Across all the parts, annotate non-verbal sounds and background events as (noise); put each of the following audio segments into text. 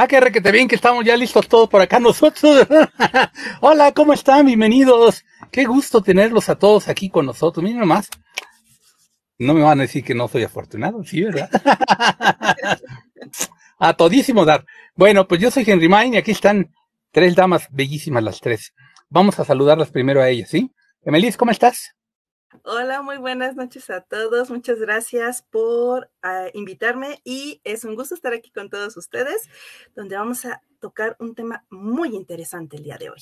Ah, qué requete bien que estamos ya listos todos por acá nosotros. (laughs) Hola, ¿cómo están? Bienvenidos. Qué gusto tenerlos a todos aquí con nosotros. Miren nomás. No me van a decir que no soy afortunado, sí, ¿verdad? (laughs) a todísimo dar. Bueno, pues yo soy Henry Maine y aquí están tres damas bellísimas las tres. Vamos a saludarlas primero a ellas, ¿sí? Emelis, ¿cómo estás? Hola, muy buenas noches a todos. Muchas gracias por ah, invitarme y es un gusto estar aquí con todos ustedes, donde vamos a tocar un tema muy interesante el día de hoy.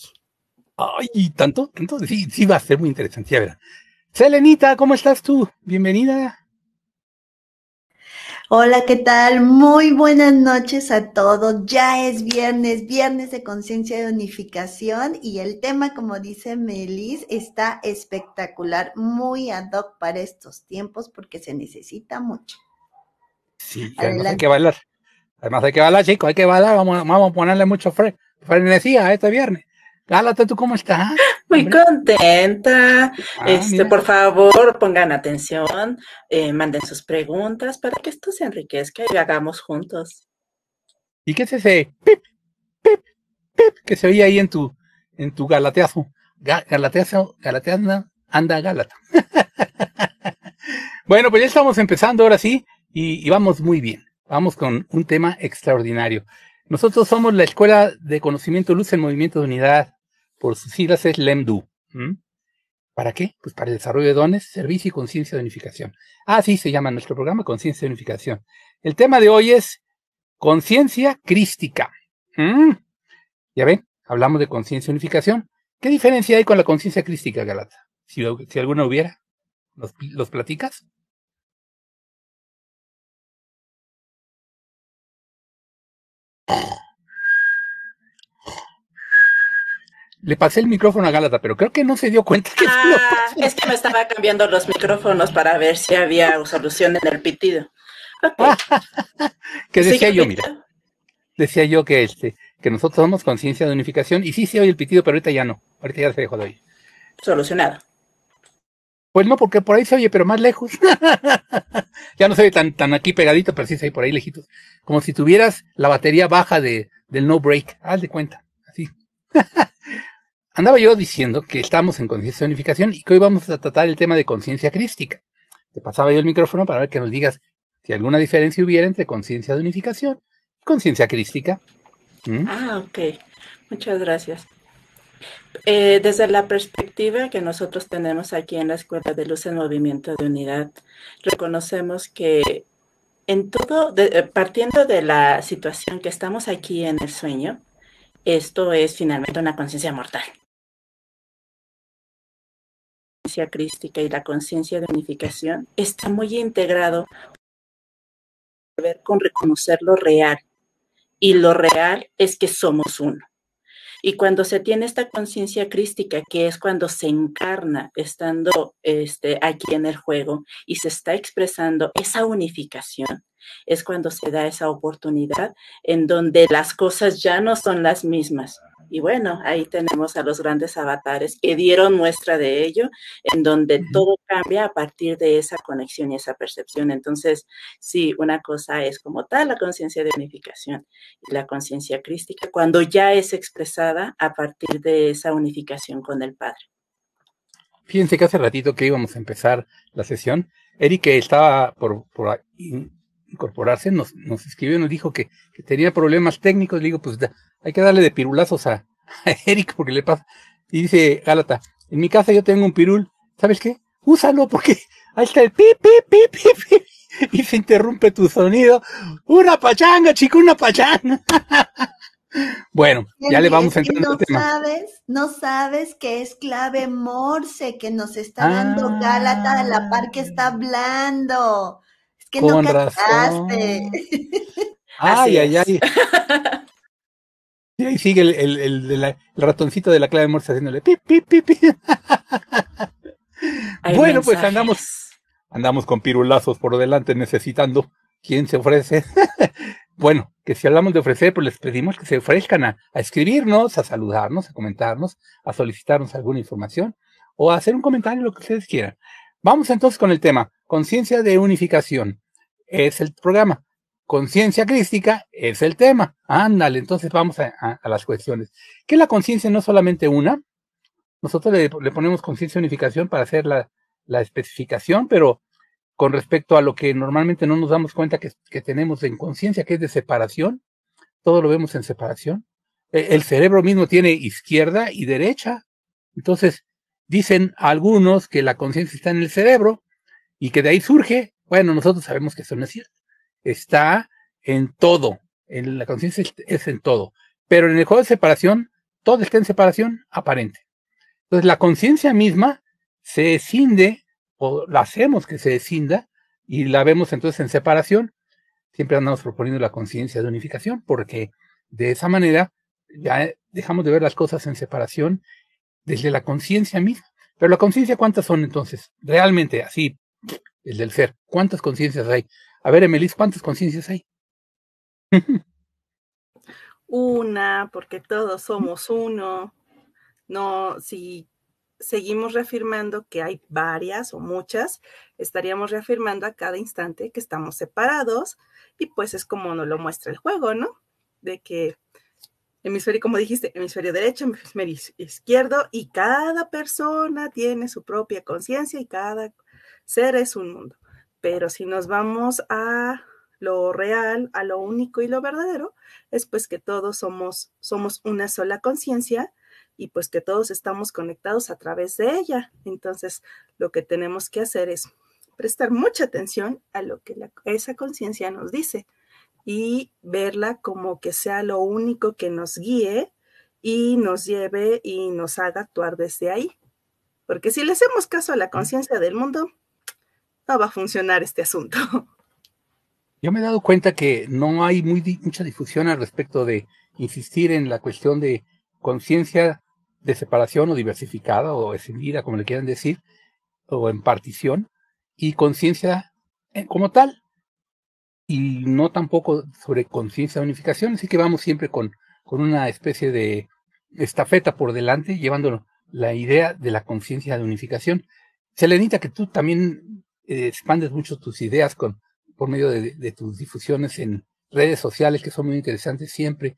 Ay, tanto, tanto, sí, sí va a ser muy interesante, ya verá. Selenita, ¿cómo estás tú? Bienvenida. Hola, ¿qué tal? Muy buenas noches a todos. Ya es viernes, viernes de conciencia de unificación y el tema, como dice Melis, está espectacular, muy ad hoc para estos tiempos porque se necesita mucho. Sí, además hay que bailar. Además hay que bailar, chicos, hay que bailar, vamos, vamos a ponerle mucho fre a este viernes. Gálata, ¿tú cómo estás? (laughs) Muy contenta. Ah, este, por favor, pongan atención, eh, manden sus preguntas para que esto se enriquezca y lo hagamos juntos. ¿Y qué es ese pip, pip, pip que se oía ahí en tu, en tu galateazo? galateazo, galateazo, anda Galata. (laughs) bueno, pues ya estamos empezando ahora sí y, y vamos muy bien. Vamos con un tema extraordinario. Nosotros somos la Escuela de Conocimiento Luz en Movimiento de Unidad por sus siglas es LEMDU. ¿Para qué? Pues para el desarrollo de dones, servicio y conciencia de unificación. Ah, sí, se llama nuestro programa Conciencia de Unificación. El tema de hoy es conciencia crística. Ya ven, hablamos de conciencia de unificación. ¿Qué diferencia hay con la conciencia crística, Galata? Si, alguna hubiera, ¿los, ¿los platicas? le pasé el micrófono a Galata, pero creo que no se dio cuenta que. Ah, es que me estaba cambiando los micrófonos para ver si había solución en el pitido. (laughs) ¿Qué que decía yo, mira. Decía yo que este, que nosotros somos conciencia de unificación, y sí se sí, oye el pitido, pero ahorita ya no. Ahorita ya se dejó de oír. Solucionado. Pues no, porque por ahí se oye, pero más lejos. (laughs) ya no se oye tan, tan aquí pegadito, pero sí se oye por ahí lejitos. Como si tuvieras la batería baja de, del no break. Haz de cuenta. Así. (laughs) Andaba yo diciendo que estamos en conciencia de unificación y que hoy vamos a tratar el tema de conciencia crística. Te pasaba yo el micrófono para ver que nos digas si alguna diferencia hubiera entre conciencia de unificación y conciencia crística. ¿Mm? Ah, ok. Muchas gracias. Eh, desde la perspectiva que nosotros tenemos aquí en la Escuela de Luz en Movimiento de Unidad, reconocemos que en todo, eh, partiendo de la situación que estamos aquí en el sueño, esto es finalmente una conciencia mortal crística y la conciencia de unificación está muy integrado con reconocer lo real. Y lo real es que somos uno. Y cuando se tiene esta conciencia crística, que es cuando se encarna estando este, aquí en el juego y se está expresando esa unificación, es cuando se da esa oportunidad en donde las cosas ya no son las mismas, y bueno, ahí tenemos a los grandes avatares que dieron muestra de ello, en donde todo cambia a partir de esa conexión y esa percepción. Entonces, sí, una cosa es como tal la conciencia de unificación y la conciencia crística, cuando ya es expresada a partir de esa unificación con el Padre. Fíjense que hace ratito que íbamos a empezar la sesión, Eric eh, estaba por, por, incorporarse, nos, nos escribió nos dijo que, tenía problemas técnicos. Le digo, pues hay que darle de pirulazos a, (laughs) a Eric porque le pasa. Y dice Gálata, en mi casa yo tengo un pirul, ¿sabes qué? Úsalo porque ahí está el pi pip, pip, pip, (laughs) y se interrumpe tu sonido. Una pachanga, chico, una pachanga. (laughs) Bueno, ya le vamos a entrar no Sabes, no sabes que es clave Morse que nos está dando ah. Gálata a la par que está hablando. Con razón. (laughs) Ay, ay, ay. Y (laughs) ahí sigue el, el, de la, clave ratoncito de la clave haciéndole pip, pip, pip, (laughs) bueno, pues andamos, andamos con pirulazos por delante necesitando quién se ofrece. bueno, que si hablamos de ofrecer, pues les pedimos que se ofrezcan a, escribirnos, a saludarnos, a comentarnos, a solicitarnos alguna información o a hacer un comentario, lo que ustedes quieran. Vamos entonces con el tema, conciencia de unificación es el programa. Conciencia crística es el tema. Ándale, entonces vamos a, las cuestiones. Que la conciencia no es solamente una. Nosotros le, ponemos conciencia unificación para hacer la, especificación, pero con respecto a lo que normalmente no nos damos cuenta que tenemos en conciencia, que es de separación, todo lo vemos en separación. E, el cerebro mismo tiene izquierda y derecha. Entonces, dicen algunos que la conciencia está en el cerebro y que de ahí surge bueno, nosotros sabemos que eso no es cierto. Está en todo, la conciencia es en todo, pero en el juego de separación, todo está en separación aparente. Entonces, la conciencia misma se escinde, o la hacemos que se escinda, y la vemos entonces en separación. Siempre andamos proponiendo la conciencia de unificación, porque de esa manera ya dejamos de ver las cosas en separación desde la conciencia misma. Pero la conciencia, ¿cuántas son entonces? Realmente, así, el del ser. ¿Cuántas conciencias hay? A ver, Emelis, ¿cuántas conciencias hay? (laughs) Una, porque todos somos uno. No, si seguimos reafirmando que hay varias o muchas, estaríamos reafirmando a cada instante que estamos separados y pues es como nos lo muestra el juego, ¿no? De que hemisferio, como dijiste, hemisferio derecho, hemisferio izquierdo y cada persona tiene su propia conciencia y cada ser es un mundo. Pero si nos vamos a lo real, a lo único y lo verdadero, es pues que todos somos, somos una sola conciencia y pues que todos estamos conectados a través de ella. Entonces, lo que tenemos que hacer es prestar mucha atención a lo que esa conciencia nos dice y verla como que sea lo único que nos guíe y nos lleve y nos haga actuar desde ahí. Porque si le hacemos caso a la conciencia del mundo, no va a funcionar este asunto. (laughs) Yo me he dado cuenta que no hay muy, mucha difusión al respecto de insistir en la cuestión de conciencia de separación o diversificada o escindida, como le quieran decir, o en partición, y conciencia eh, como tal, y no tampoco sobre conciencia de unificación, así que vamos siempre con, una especie de estafeta por delante, llevando la idea de la conciencia de unificación. Selenita, que tú también eh, expandes mucho tus ideas con, por medio de, tus difusiones en redes sociales que son muy interesantes siempre.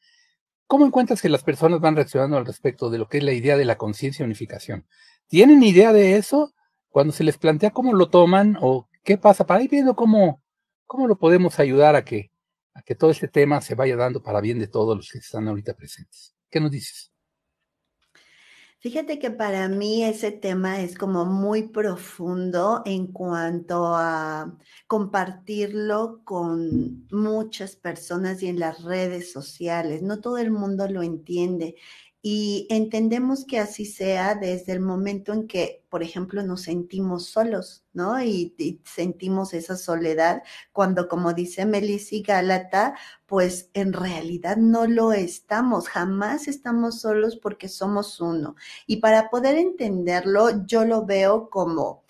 ¿Cómo encuentras que las personas van reaccionando al respecto de lo que es la idea de la conciencia y unificación? ¿Tienen idea de eso? Cuando se les plantea cómo lo toman o qué pasa, para ir viendo cómo, cómo lo podemos ayudar a que, a que todo este tema se vaya dando para bien de todos los que están ahorita presentes. ¿Qué nos dices? Fíjate que para mí ese tema es como muy profundo en cuanto a compartirlo con muchas personas y en las redes sociales. No todo el mundo lo entiende. Y entendemos que así sea desde el momento en que, por ejemplo, nos sentimos solos, ¿no? Y, sentimos esa soledad cuando, como dice Melissa Galata, Gálata, pues en realidad no lo estamos, jamás estamos solos porque somos uno. Y para poder entenderlo, yo lo veo como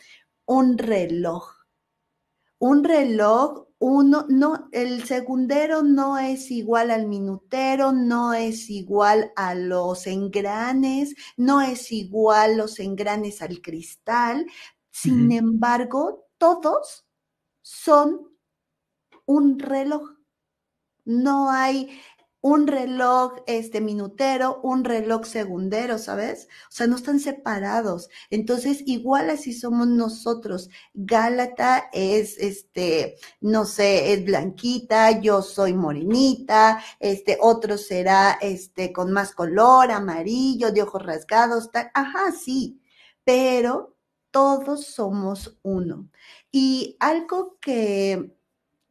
un reloj. Un reloj uno, no, el segundero no es igual al minutero, no es igual a los engranes, no es igual los engranes al cristal. Sin embargo, todos son un reloj. No hay un reloj este minutero, un reloj segundero, ¿sabes? O sea, no están separados. Entonces, igual así somos nosotros. Gálata es este, no sé, es blanquita, yo soy morinita, este otro será este con más color, amarillo, de ojos rasgados, Ajá, sí. Pero todos somos uno. Y algo que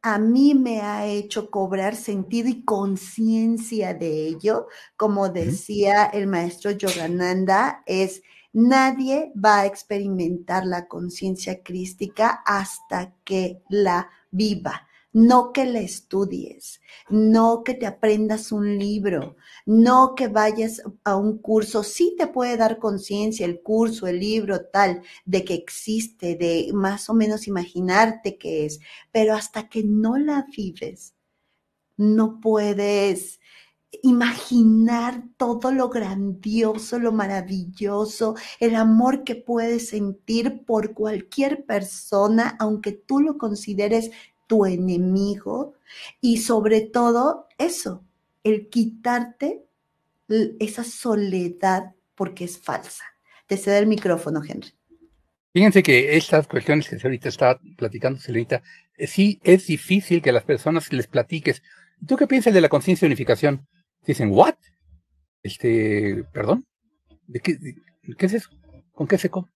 a mí me ha hecho cobrar sentido y conciencia de ello. Como decía el maestro Yogananda, es nadie va a experimentar la conciencia crística hasta que la viva no que la estudies, no que te aprendas un libro, no que vayas a un curso. Sí te puede dar conciencia el curso, el libro, tal, de que existe, de más o menos imaginarte que es, pero hasta que no la vives, no puedes imaginar todo lo grandioso, lo maravilloso, el amor que puedes sentir por cualquier persona, aunque tú lo consideres tu enemigo y sobre todo eso, el quitarte esa soledad porque es falsa. Te cedo el micrófono, Henry. Fíjense que estas cuestiones que ahorita está platicando, Celerita, eh, sí es difícil que a las personas les platiques. ¿Tú qué piensas de la conciencia de unificación? Dicen, ¿what? Este, perdón, qué, es eso? ¿Con qué se come?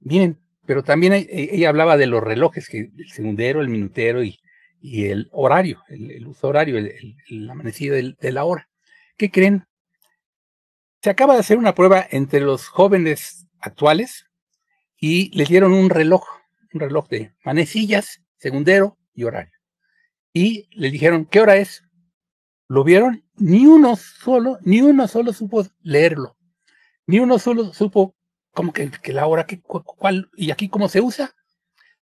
Miren, pero también eh, ella hablaba de los relojes, que el segundero, el minutero y, el horario, el, uso horario, el, amanecido de, la hora. ¿Qué creen? Se acaba de hacer una prueba entre los jóvenes actuales y les dieron un reloj, un reloj de manecillas, segundero y horario. Y le dijeron, ¿qué hora es? ¿Lo vieron? Ni uno solo, ni uno solo supo leerlo. Ni uno solo supo ¿Cómo que, la hora? ¿Qué, cuál, ¿Y aquí cómo se usa?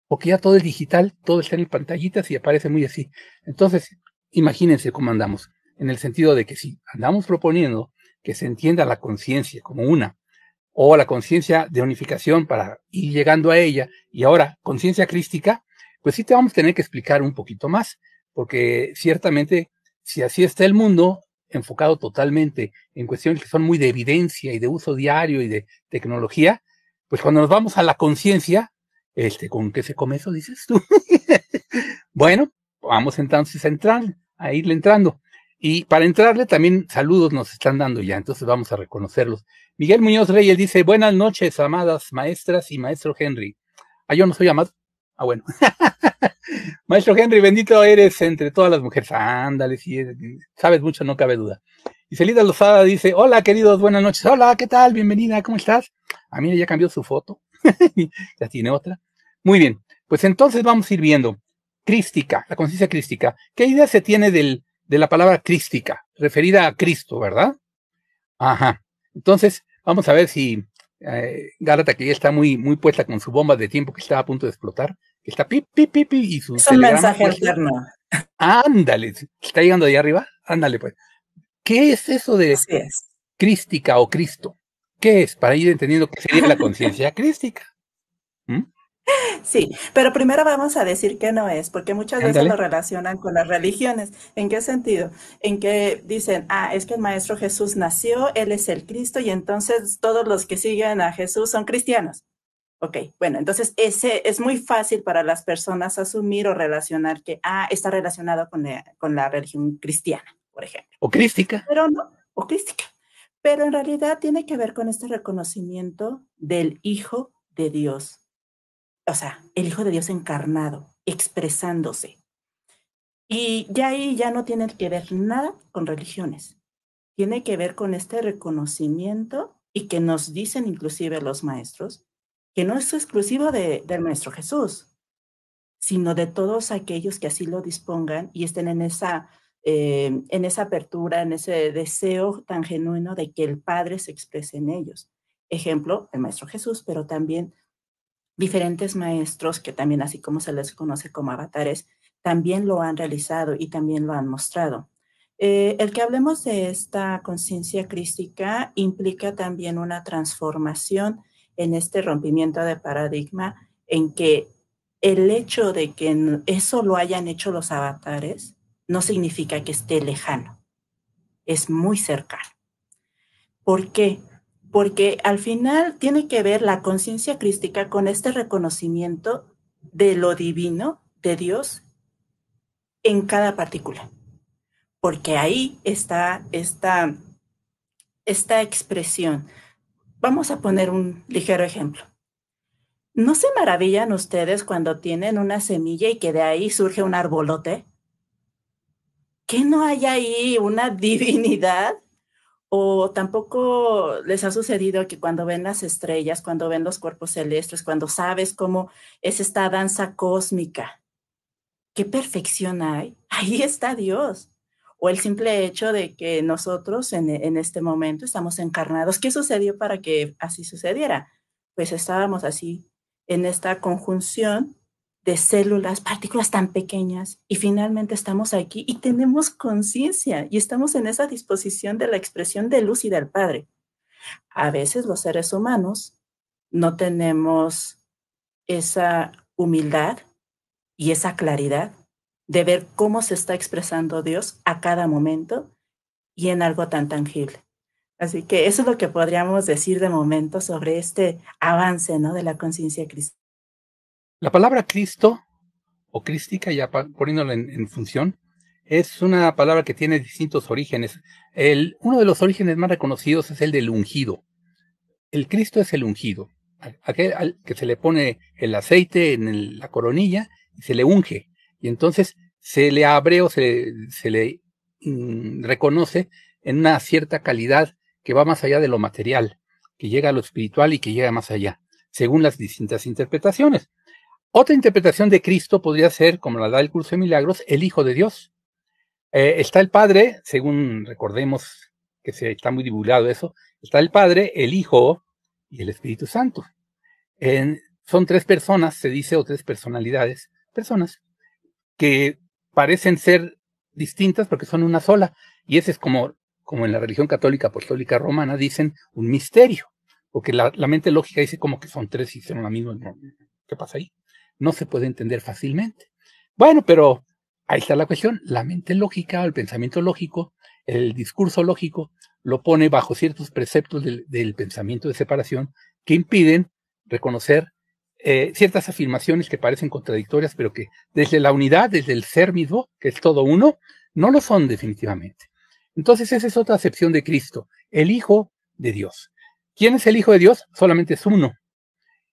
Porque ya todo es digital, todo está en pantallitas y aparece muy así. Entonces, imagínense cómo andamos, en el sentido de que si andamos proponiendo que se entienda la conciencia como una, o la conciencia de unificación para ir llegando a ella, y ahora conciencia crística, pues sí te vamos a tener que explicar un poquito más, porque ciertamente si así está el mundo, enfocado totalmente en cuestiones que son muy de evidencia y de uso diario y de tecnología, pues cuando nos vamos a la conciencia, este, ¿con qué se come eso, dices tú? (laughs) bueno, vamos entonces a entrar, a irle entrando. Y para entrarle también saludos nos están dando ya, entonces vamos a reconocerlos. Miguel Muñoz Reyes dice, buenas noches, amadas maestras y maestro Henry. Ah, yo no soy amado. Ah, bueno. (laughs) Maestro Henry, bendito eres entre todas las mujeres. Ándale, si sabes mucho, no cabe duda. Y Celida Lozada dice, hola queridos, buenas noches. Hola, ¿qué tal? Bienvenida, ¿cómo estás? Ah, a mí ya cambió su foto. (laughs) ya tiene otra. Muy bien, pues entonces vamos a ir viendo. Crística, la conciencia crística. ¿Qué idea se tiene de la palabra crística, referida a Cristo, verdad? Ajá. Entonces, vamos a ver si eh, que ya está muy, muy puesta con su bomba de tiempo que está a punto de explotar, está pip, pip, pip, y su Es mensaje eterno. Ándale, está llegando ahí arriba, ándale pues. ¿Qué es eso de crística o Cristo? ¿Qué es? Para ir entendiendo qué sería la conciencia crística. ¿Mm? Sí, pero primero vamos a decir qué no es, porque muchas veces lo relacionan con las religiones. ¿En qué sentido? En que dicen, ah, es que el Maestro Jesús nació, Él es el Cristo, y entonces todos los que siguen a Jesús son cristianos. Ok, bueno, entonces ese es muy fácil para las personas asumir o relacionar que, ah, está relacionado con la, con la religión cristiana, por ejemplo. O crística. Pero no, o crística. Pero en realidad tiene que ver con este reconocimiento del Hijo de Dios. O sea, el Hijo de Dios encarnado, expresándose. Y ya ahí ya no tiene que ver nada con religiones. Tiene que ver con este reconocimiento y que nos dicen inclusive los maestros que no es exclusivo del Maestro Jesús, sino de todos aquellos que así lo dispongan y estén en esa, eh, en esa apertura, en ese deseo tan genuino de que el Padre se exprese en ellos. Ejemplo, el Maestro Jesús, pero también diferentes maestros que también, así como se les conoce como avatares, también lo han realizado y también lo han mostrado. Eh, el que hablemos de esta conciencia crística implica también una transformación en este rompimiento de paradigma en que el hecho de que eso lo hayan hecho los avatares no significa que esté lejano, es muy cercano. ¿Por qué? Porque al final tiene que ver la conciencia crística con este reconocimiento de lo divino, de Dios, en cada partícula. Porque ahí está esta, esta expresión Vamos a poner un ligero ejemplo. ¿No se maravillan ustedes cuando tienen una semilla y que de ahí surge un arbolote? ¿Que no hay ahí una (laughs) divinidad? ¿O tampoco les ha sucedido que cuando ven las estrellas, cuando ven los cuerpos celestes, cuando sabes cómo es esta danza cósmica? ¿Qué perfección hay? Ahí está Dios o el simple hecho de que nosotros en, este momento estamos encarnados. ¿Qué sucedió para que así sucediera? Pues estábamos así en esta conjunción de células, partículas tan pequeñas, y finalmente estamos aquí y tenemos conciencia y estamos en esa disposición de la expresión de luz y del Padre. A veces los seres humanos no tenemos esa humildad y esa claridad de ver cómo se está expresando Dios a cada momento y en algo tan tangible. Así que eso es lo que podríamos decir de momento sobre este avance ¿no? de la conciencia cristiana. La palabra Cristo o crística, ya poniéndola en, función, es una palabra que tiene distintos orígenes. El, uno de los orígenes más reconocidos es el del ungido. El Cristo es el ungido, aquel al que se le pone el aceite en la coronilla y se le unge. Y entonces se le abre o se, se le mm, reconoce en una cierta calidad que va más allá de lo material, que llega a lo espiritual y que llega más allá, según las distintas interpretaciones. Otra interpretación de Cristo podría ser, como la da el curso de milagros, el Hijo de Dios. Eh, está el Padre, según recordemos que se está muy divulgado eso, está el Padre, el Hijo y el Espíritu Santo. son tres personas, se dice, o tres personalidades, personas que parecen ser distintas porque son una sola. Y ese es como, como en la religión católica apostólica romana dicen un misterio, porque la, mente lógica dice como que son tres y son la misma. ¿Qué pasa ahí? No se puede entender fácilmente. Bueno, pero ahí está la cuestión. La mente lógica, el pensamiento lógico, el discurso lógico, lo pone bajo ciertos preceptos del pensamiento de separación que impiden reconocer eh, ciertas afirmaciones que parecen contradictorias, pero que desde la unidad, desde el ser mismo, que es todo uno, no lo son definitivamente. Entonces esa es otra acepción de Cristo, el Hijo de Dios. ¿Quién es el Hijo de Dios? Solamente es uno.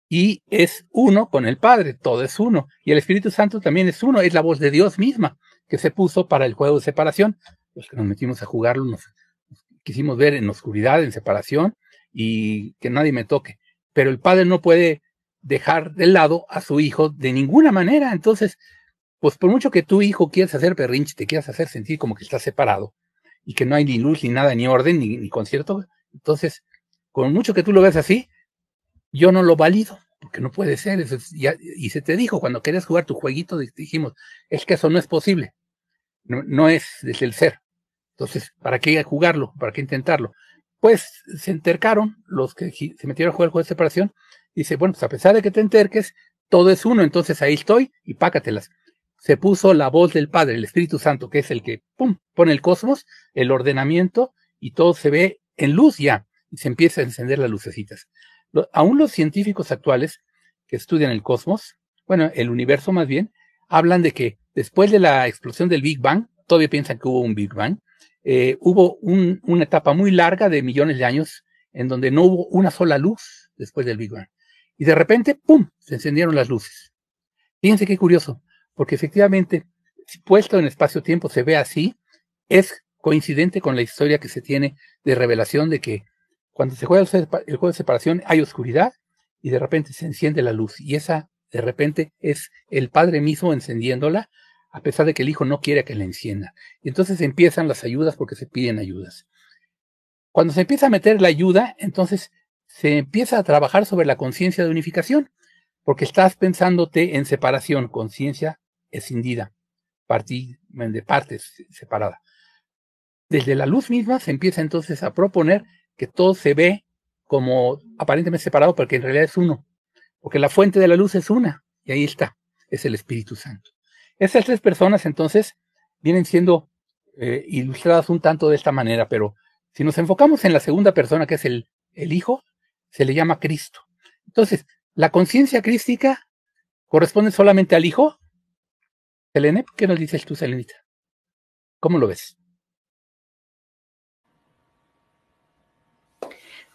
Y es uno con el Padre, todo es uno. Y el Espíritu Santo también es uno, es la voz de Dios misma que se puso para el juego de separación. Los que nos metimos a jugarlo nos quisimos ver en oscuridad, en separación, y que nadie me toque. Pero el Padre no puede dejar de lado a su hijo de ninguna manera. Entonces, pues por mucho que tu hijo quieras hacer perrinche te quieras hacer sentir como que estás separado y que no hay ni luz, ni nada, ni orden, ni, concierto, entonces, con mucho que tú lo veas así, yo no lo valido, porque no puede ser. y se te dijo, cuando querías jugar tu jueguito, dijimos, es que eso no es posible, no, no es desde el ser. Entonces, ¿para qué jugarlo? ¿Para qué intentarlo? Pues se intercaron los que se metieron a jugar el juego de separación Dice, bueno, pues a pesar de que te enterques, todo es uno, entonces ahí estoy y pácatelas. Se puso la voz del Padre, el Espíritu Santo, que es el que pum, pone el cosmos, el ordenamiento, y todo se ve en luz ya, y se empieza a encender las lucecitas. aún los científicos actuales que estudian el cosmos, bueno, el universo más bien, hablan de que después de la explosión del Big Bang, todavía piensan que hubo un Big Bang, eh, hubo un, una etapa muy larga de millones de años en donde no hubo una sola luz después del Big Bang. Y de repente, ¡pum!, se encendieron las luces. Fíjense qué curioso, porque efectivamente, si puesto en espacio-tiempo se ve así, es coincidente con la historia que se tiene de revelación de que cuando se juega el juego de separación hay oscuridad y de repente se enciende la luz. Y esa, de repente, es el padre mismo encendiéndola, a pesar de que el hijo no quiere que la encienda. Y entonces empiezan las ayudas porque se piden ayudas. Cuando se empieza a meter la ayuda, entonces se empieza a trabajar sobre la conciencia de unificación, porque estás pensándote en separación, conciencia escindida, de partes separada. Desde la luz misma se empieza entonces a proponer que todo se ve como aparentemente separado, porque en realidad es uno, porque la fuente de la luz es una, y ahí está, es el Espíritu Santo. Esas tres personas entonces vienen siendo eh, ilustradas un tanto de esta manera, pero si nos enfocamos en la segunda persona, que es el, el Hijo, se le llama Cristo. Entonces, la conciencia crística corresponde solamente al Hijo. Selene, ¿qué nos dices tú, Selenita? ¿Cómo lo ves?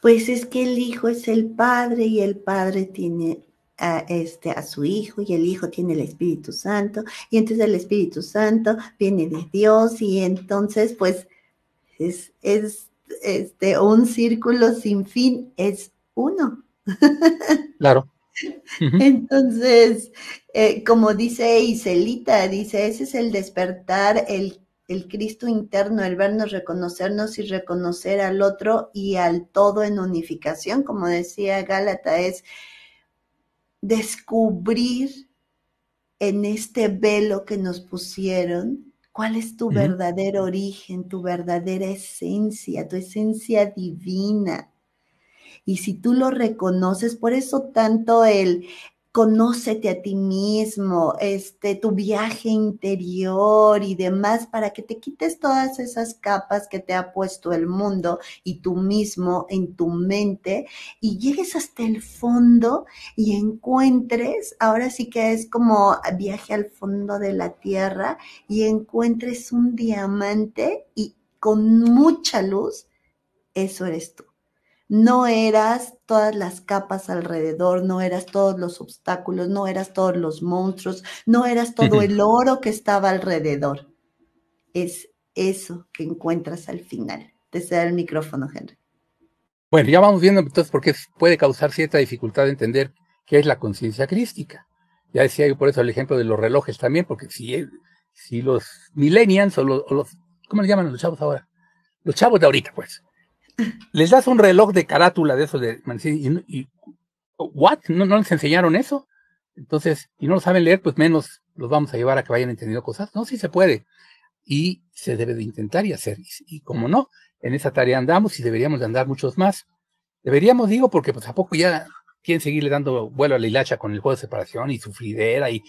Pues es que el Hijo es el Padre y el Padre tiene a, este, a su Hijo y el Hijo tiene el Espíritu Santo y entonces el Espíritu Santo viene de Dios y entonces pues es, es este, un círculo sin fin, es uno. Claro. Entonces, eh, como dice Iselita, dice, ese es el despertar, el, Cristo interno, el vernos, reconocernos y reconocer al otro y al todo en unificación, como decía Gálata, es descubrir en este velo que nos pusieron cuál es tu verdadero origen, tu verdadera esencia, tu esencia divina y si tú lo reconoces, por eso tanto el conócete a ti mismo, este, tu viaje interior y demás, para que te quites todas esas capas que te ha puesto el mundo y tú mismo en tu mente y llegues hasta el fondo y encuentres, ahora sí que es como viaje al fondo de la tierra y encuentres un diamante y con mucha luz, eso eres tú no eras todas las capas alrededor, no eras todos los obstáculos, no eras todos los monstruos, no eras todo el oro que estaba alrededor. Es eso que encuentras al final. Te cedo el micrófono, Henry. Bueno, ya vamos viendo entonces por qué puede causar cierta dificultad de entender qué es la conciencia crística. Ya decía yo por eso el ejemplo de los relojes también, porque si, eh, si los millennials o los, ¿cómo le llaman los chavos ahora? Los chavos de ahorita, pues, les das un reloj de carátula de eso de y, ¿what? ¿No, les enseñaron eso? Entonces, y no lo saben leer, pues menos los vamos a llevar a que vayan entendiendo cosas. No, sí se puede. Y se debe de intentar y hacer. Y, como no, en esa tarea andamos y deberíamos de andar muchos más. Deberíamos, digo, porque pues a poco ya quieren seguirle dando vuelo a la hilacha con el juego de separación y sufridera y,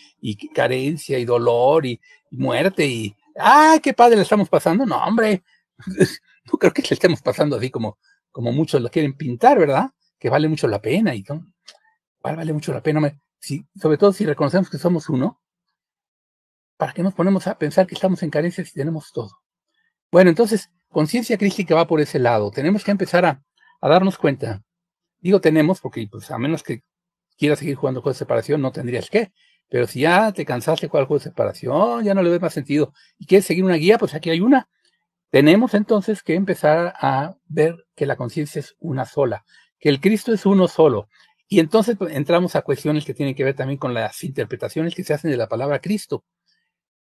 carencia y dolor y, muerte y ¡ah, qué padre le estamos pasando! No, hombre, no creo que le estemos pasando así como, como muchos lo quieren pintar, ¿verdad? Que vale mucho la pena y Vale, mucho la pena. Si, sobre todo si reconocemos que somos uno, ¿para qué nos ponemos a pensar que estamos en carencia si tenemos todo? Bueno, entonces, conciencia crítica va por ese lado. Tenemos que empezar a, darnos cuenta. Digo tenemos, porque pues, a menos que quieras seguir jugando juegos de separación, no tendrías que. Pero si ya te cansaste de jugar juegos de separación, ya no le ves más sentido y quieres seguir una guía, pues aquí hay una tenemos entonces que empezar a ver que la conciencia es una sola, que el Cristo es uno solo. Y entonces pues, entramos a cuestiones que tienen que ver también con las interpretaciones que se hacen de la palabra Cristo,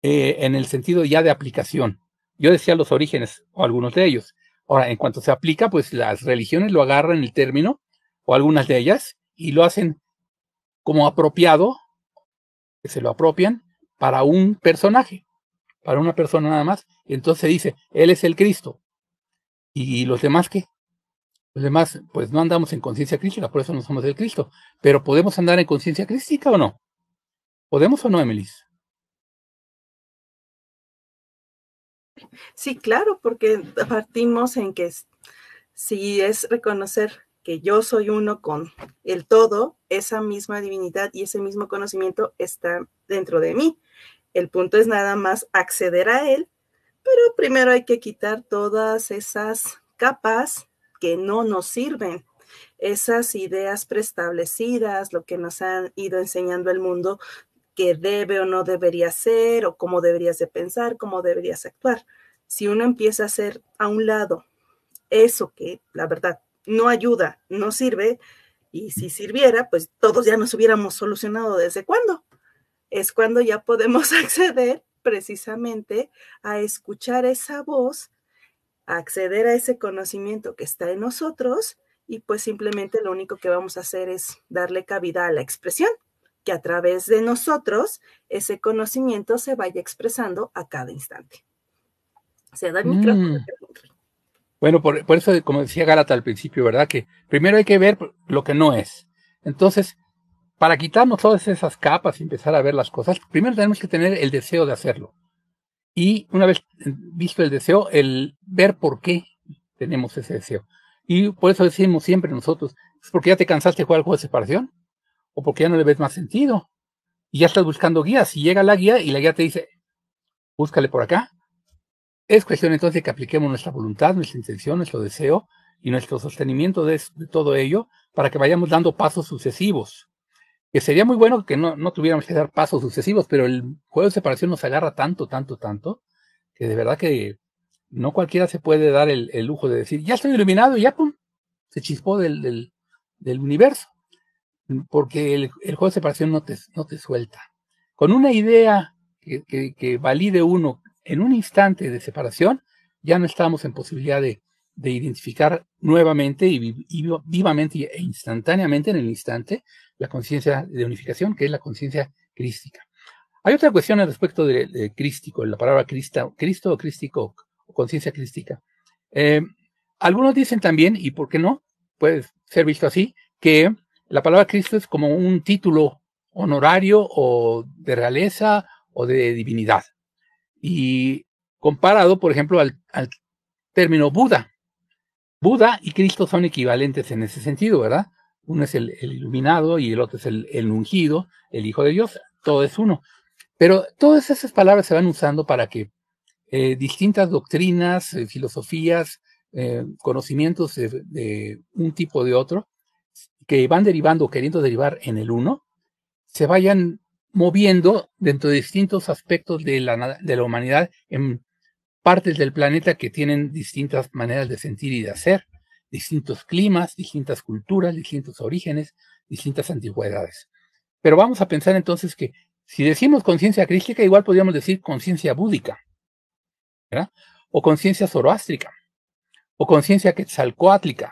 eh, en el sentido ya de aplicación. Yo decía los orígenes o algunos de ellos. Ahora, en cuanto se aplica, pues las religiones lo agarran el término, o algunas de ellas, y lo hacen como apropiado, que se lo apropian para un personaje para una persona nada más. entonces entonces dice, Él es el Cristo. ¿Y los demás qué? Los demás, pues no andamos en conciencia crítica, por eso no somos el Cristo. Pero ¿podemos andar en conciencia crística o no? ¿Podemos o no, Emilis? Sí, claro, porque partimos en que si es reconocer que yo soy uno con el todo, esa misma divinidad y ese mismo conocimiento está dentro de mí. El punto es nada más acceder a él, pero primero hay que quitar todas esas capas que no nos sirven, esas ideas preestablecidas, lo que nos han ido enseñando el mundo que debe o no debería ser, o cómo deberías de pensar, cómo deberías actuar. Si uno empieza a hacer a un lado eso que la verdad no ayuda, no sirve, y si sirviera, pues todos ya nos hubiéramos solucionado desde cuándo es cuando ya podemos (laughs) acceder precisamente a escuchar esa voz, acceder a ese conocimiento que está en nosotros y pues simplemente lo único que vamos a hacer es darle cabida a la expresión, que a través de nosotros ese conocimiento se vaya expresando a cada instante. Se da el micrófono. Mm. Bueno, por, por, eso, como decía Gálata al principio, ¿verdad? Que primero hay que ver lo que no es. Entonces, para quitarnos todas esas capas y empezar a ver las cosas, primero tenemos que tener el deseo de hacerlo. Y una vez visto el deseo, el ver por qué tenemos ese deseo. Y por eso decimos siempre nosotros, es porque ya te cansaste de jugar al juego de separación, o porque ya no le ves más sentido, y ya estás buscando guías, y llega la guía y la guía te dice, búscale por acá. Es cuestión entonces de que apliquemos nuestra voluntad, nuestra intención, nuestro deseo y nuestro sostenimiento de todo ello para que vayamos dando pasos sucesivos que sería muy bueno que no, tuviéramos que dar pasos sucesivos, pero el juego de separación nos agarra tanto, tanto, tanto, que de verdad que no cualquiera se puede dar el, lujo de decir, ya estoy iluminado y ya pum, se chispó del, del, universo, porque el, juego de separación no te, no te suelta. Con una idea que valide uno en un instante de separación, ya no estamos en posibilidad de, de identificar nuevamente y, vivamente e instantáneamente en el instante la conciencia de unificación, que es la conciencia crística. Hay otra cuestión al respecto de, de crístico, la palabra Cristo o crístico o conciencia crística. Eh, algunos dicen también, y por qué no, puede ser visto así, que la palabra Cristo es como un título honorario o de realeza o de divinidad. Y comparado, por ejemplo, al término Buda, Buda y Cristo son equivalentes en ese sentido, ¿verdad? Uno es el, iluminado y el otro es el, ungido, el Hijo de Dios, todo es uno. Pero todas esas palabras se van usando para que eh, distintas doctrinas, eh, filosofías, eh, conocimientos de, un tipo o de otro, que van derivando, o queriendo derivar en el uno, se vayan moviendo dentro de distintos aspectos de la, de la humanidad en partes del planeta que tienen distintas maneras de sentir y de hacer, distintos climas, distintas culturas, distintos orígenes, distintas antigüedades. Pero vamos a pensar entonces que si decimos conciencia crística, igual podríamos decir conciencia búdica, o conciencia zoroástrica, o conciencia quetzalcoátrica,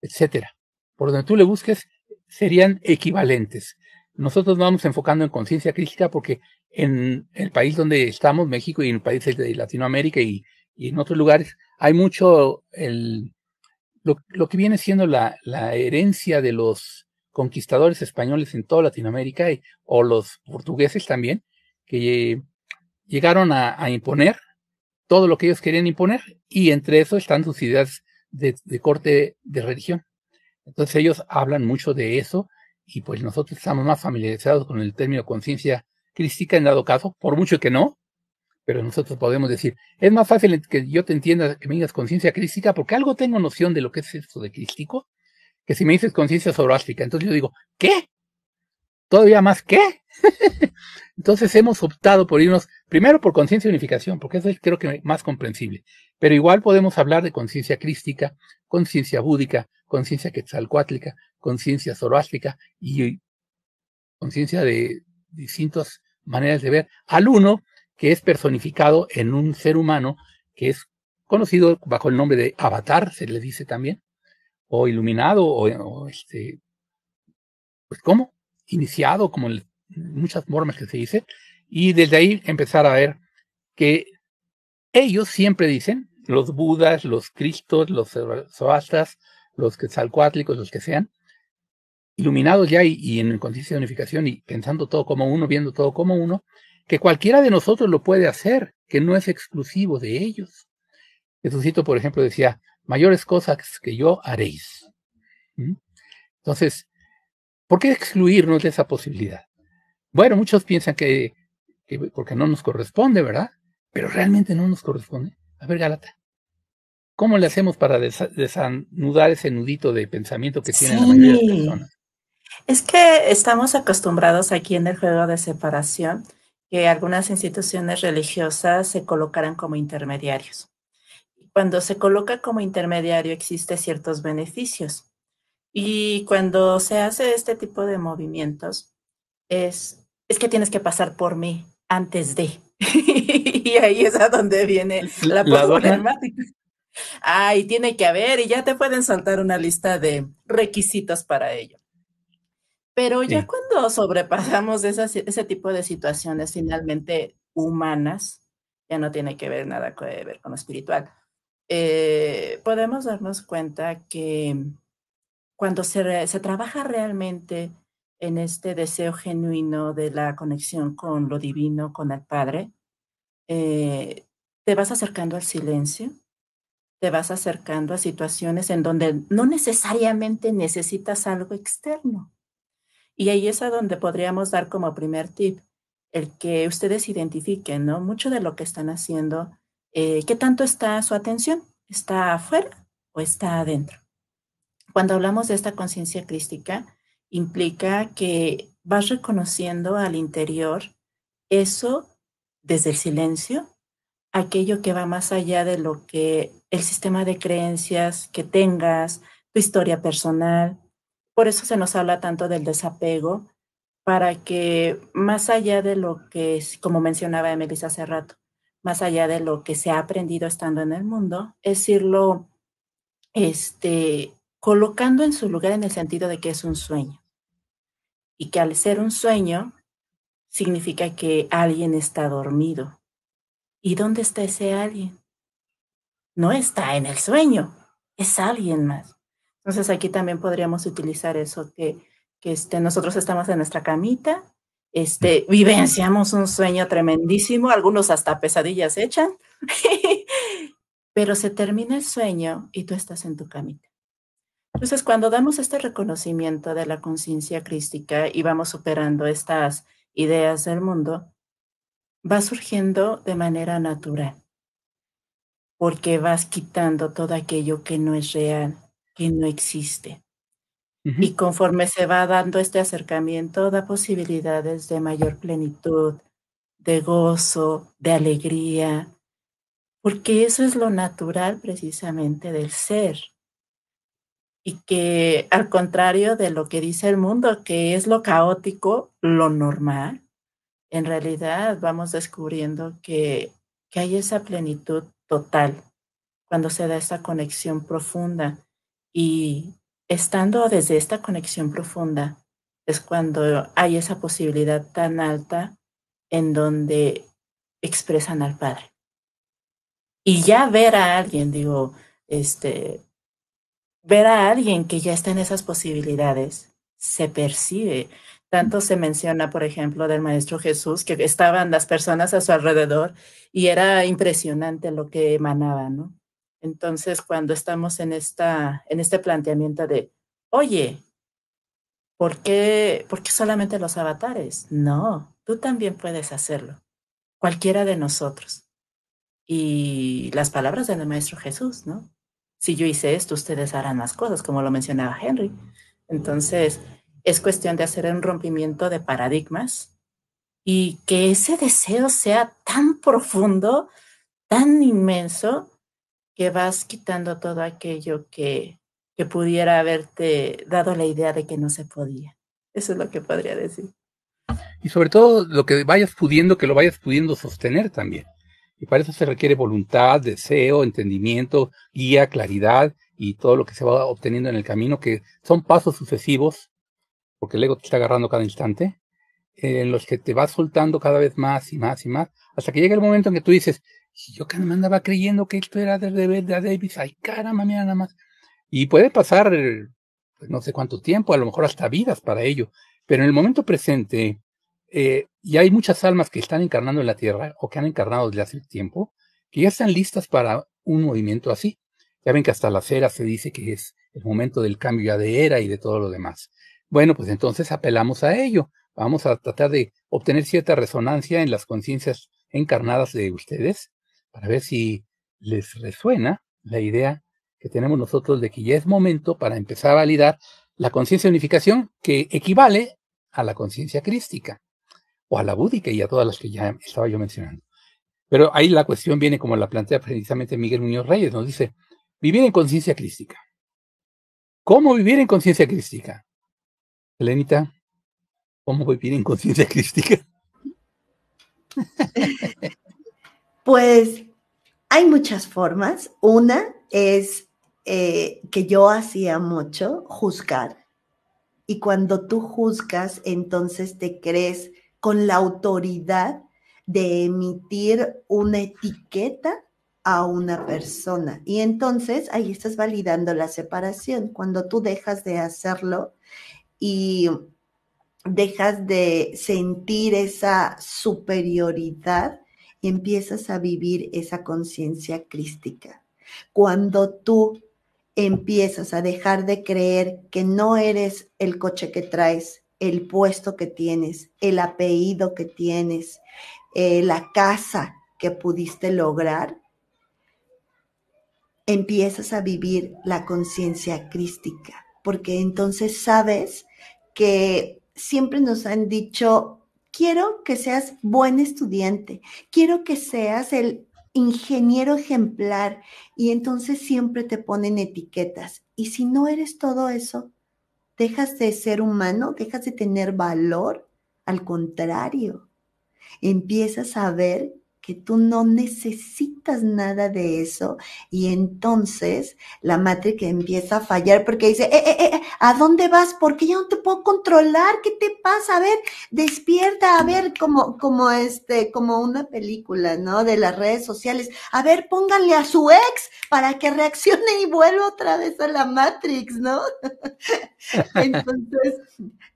etcétera. Por donde tú le busques, serían equivalentes. Nosotros vamos enfocando en conciencia crítica porque en el país donde estamos, México, y en países de Latinoamérica y, en otros lugares, hay mucho el, lo, que viene siendo la, herencia de los conquistadores españoles en toda Latinoamérica eh, o los portugueses también, que llegaron a, imponer todo lo que ellos querían imponer y entre eso están sus ideas de corte de religión. Entonces ellos hablan mucho de eso y pues nosotros estamos más familiarizados con el término conciencia Crítica en dado caso, por mucho que no, pero nosotros podemos decir, es más fácil que yo te entienda, que me digas conciencia crística, porque algo tengo noción de lo que es esto de crístico, que si me dices conciencia zoroástica Entonces yo digo, ¿qué? ¿Todavía más qué? (laughs) Entonces hemos optado por irnos primero por conciencia de unificación, porque eso es creo que más comprensible. Pero igual podemos hablar de conciencia crística, conciencia búdica, conciencia quetzalcoatlica, conciencia zoroástica y conciencia de distintos maneras de ver al uno que es personificado en un ser humano que es conocido bajo el nombre de avatar, se le dice también, o iluminado, o, este, pues ¿cómo? Iniciado, como en muchas formas que se dice, y desde ahí empezar a ver que ellos siempre dicen, los budas, los cristos, los soastas, los quetzalcoatlicos, los que sean, iluminados ya y, en el conciencia de unificación y pensando todo como uno, viendo todo como uno, que cualquiera de nosotros lo puede hacer, que no es exclusivo de ellos. Jesucito, por ejemplo, decía, mayores cosas que yo haréis. Entonces, ¿por qué excluirnos de esa posibilidad? Bueno, muchos piensan que, porque no nos corresponde, ¿verdad? Pero realmente no nos corresponde. A ver, Galata, ¿cómo le hacemos para desanudar ese nudito de pensamiento que tienen la mayoría de las personas? Es que estamos acostumbrados aquí en el juego de separación que algunas instituciones religiosas se colocaran como intermediarios. Cuando se coloca como intermediario existe ciertos beneficios. Y cuando se hace este tipo de movimientos, es, es que tienes que pasar por mí antes de. (laughs) y ahí es a donde viene la, problemática. Ay, tiene que haber, y ya te pueden saltar una lista de requisitos para ello. Pero ya cuando sobrepasamos ese tipo de situaciones finalmente humanas, ya no tiene que ver nada que ver con lo espiritual, eh, podemos darnos cuenta que cuando se, trabaja realmente en este deseo genuino de la conexión con lo divino, con el Padre, eh, te vas acercando al silencio, te vas acercando a situaciones en donde no necesariamente necesitas algo externo. Y ahí es a donde podríamos dar como primer tip, el que ustedes identifiquen, ¿no? Mucho de lo que están haciendo, eh, ¿qué tanto está su atención? ¿Está afuera o está adentro? Cuando hablamos de esta conciencia crística, implica que vas reconociendo al interior eso desde el silencio, aquello que va más allá de lo que el sistema de creencias que tengas, tu historia personal, por eso se nos habla tanto del desapego, para que más allá de lo que, como mencionaba Emelisa hace rato, más allá de lo que se ha aprendido estando en el mundo, es irlo este, colocando en su lugar en el sentido de que es un sueño. Y que al ser un sueño, significa que alguien está dormido. ¿Y dónde está ese alguien? No está en el sueño, es alguien más. Entonces aquí también podríamos utilizar eso, que, este, nosotros estamos en nuestra camita, este, vivenciamos un sueño tremendísimo, algunos hasta pesadillas echan, (laughs) pero se termina el sueño y tú estás en tu camita. Entonces, cuando damos este reconocimiento de la conciencia crística y vamos superando estas ideas del mundo, va surgiendo de manera natural, porque vas quitando todo aquello que no es real, que no existe. Y conforme se va dando este acercamiento, da posibilidades de mayor plenitud, de gozo, de alegría, porque eso es lo natural precisamente del ser. Y que al contrario de lo que dice el mundo, que es lo caótico, lo normal, en realidad vamos descubriendo que, hay esa plenitud total cuando se da esa conexión profunda y estando desde esta conexión profunda es cuando hay esa posibilidad tan alta en donde expresan al Padre. Y ya ver a alguien, digo, este, ver a alguien que ya está en esas posibilidades, se percibe. Tanto se menciona, por ejemplo, del Maestro Jesús, que estaban las personas a su alrededor y era impresionante lo que emanaba, ¿no? Entonces, cuando estamos en, esta, en este planteamiento de, oye, ¿por qué, ¿por qué solamente los avatares? No, tú también puedes hacerlo, cualquiera de nosotros. Y las palabras del Maestro Jesús, ¿no? Si yo hice esto, ustedes harán más cosas, como lo mencionaba Henry. Entonces, es cuestión de hacer un rompimiento de paradigmas y que ese deseo sea tan profundo, tan inmenso, vas quitando todo aquello que, que pudiera haberte dado la idea de que no se podía. Eso es lo que podría decir. Y sobre todo lo que vayas pudiendo, que lo vayas pudiendo sostener también. Y para eso se requiere voluntad, deseo, entendimiento, guía, claridad y todo lo que se va obteniendo en el camino, que son pasos sucesivos, porque el ego te está agarrando cada instante, en los que te vas soltando cada vez más y más y más, hasta que llega el momento en que tú dices, y yo que me andaba creyendo que esto era de, de, de Davis, ay caramba, mira nada más. Y puede pasar pues, no sé cuánto tiempo, a lo mejor hasta vidas para ello, pero en el momento presente, ya eh, y hay muchas almas que están encarnando en la Tierra o que han encarnado desde hace tiempo, que ya están listas para un movimiento así. Ya ven que hasta la eras se dice que es el momento del cambio ya de era y de todo lo demás. Bueno, pues entonces apelamos a ello. Vamos a tratar de obtener cierta resonancia en las conciencias encarnadas de ustedes para ver si les resuena la idea que tenemos nosotros de que ya es momento para empezar a validar la conciencia de unificación que equivale a la conciencia crística o a la búdica y a todas las que ya estaba yo mencionando. Pero ahí la cuestión viene como la plantea precisamente Miguel Muñoz Reyes, nos dice, vivir en conciencia crística. ¿Cómo vivir en conciencia crística? Elenita, ¿cómo vivir en conciencia (laughs) crística? (laughs) (laughs) Pues hay muchas formas. Una es eh, que yo hacía mucho, juzgar. Y cuando tú juzgas, entonces te crees con la autoridad de emitir una etiqueta a una persona. Y entonces ahí estás validando la separación. Cuando tú dejas de hacerlo y dejas de sentir esa superioridad, y empiezas a vivir esa conciencia crística. Cuando tú empiezas a dejar de creer que no eres el coche que traes, el puesto que tienes, el apellido que tienes, eh, la casa que pudiste lograr, empiezas a vivir la conciencia crística, porque entonces sabes que siempre nos han dicho quiero que seas buen estudiante, quiero que seas el ingeniero ejemplar y entonces siempre te ponen etiquetas. Y si no eres todo eso, dejas de ser humano, dejas de tener valor. Al contrario, empiezas a ver que tú no necesitas nada de eso y entonces la Matrix empieza a fallar porque dice, eh, eh, eh, ¿a dónde vas? Porque ya no te puedo controlar, ¿qué te pasa? A ver, despierta, a ver, como, como este, como una película, ¿no? De las redes sociales, a ver, pónganle a su ex para que reaccione y vuelva otra vez a la Matrix, ¿no? (laughs) entonces,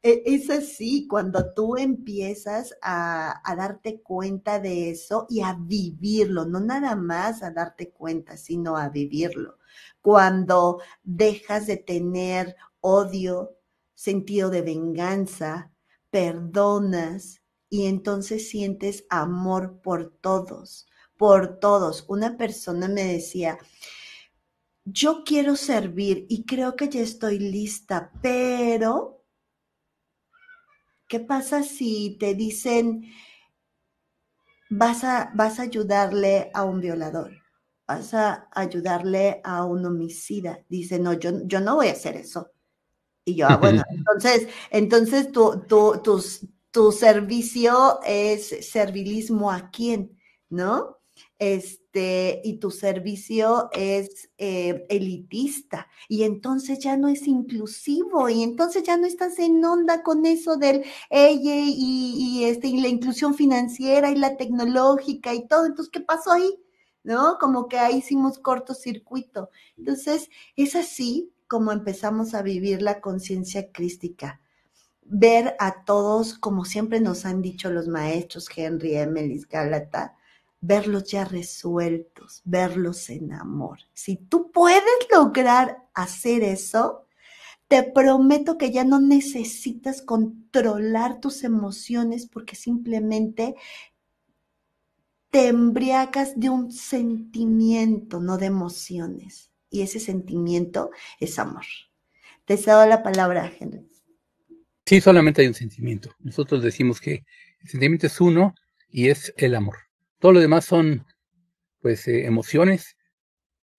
e, es así, cuando tú empiezas a, darte cuenta de eso a vivirlo, no nada más a darte cuenta, sino a vivirlo. Cuando dejas de tener odio, sentido de venganza, perdonas y entonces sientes amor por todos, por todos. Una persona me decía, yo quiero servir y creo que ya estoy lista, pero ¿qué pasa si te dicen, vas a, vas a ayudarle a un violador, vas a ayudarle a un homicida. Dice, no, yo, yo no voy a hacer eso. Y yo, ah, (laughs) bueno, entonces, entonces tu, tu, tu, tu servicio es servilismo a quién, ¿no? Este, este, y tu servicio es eh, elitista y entonces ya no es inclusivo y entonces ya no estás en onda con eso del ella y, este, la inclusión financiera y la tecnológica y todo. Entonces, ¿qué pasó ahí? ¿No? Como que ahí hicimos cortocircuito. Entonces, es así como empezamos a vivir la conciencia crística ver a todos, como siempre nos han dicho los maestros Henry, Emelis, Galata verlos ya resueltos, verlos en amor. Si tú puedes lograr hacer eso, te prometo que ya no necesitas controlar tus emociones porque simplemente te embriagas de un sentimiento, no de emociones. Y ese sentimiento es amor. Te dado la palabra, Henry. Sí, solamente hay un sentimiento. Nosotros decimos que el sentimiento es uno y es el amor. Todo lo demás son pues eh, emociones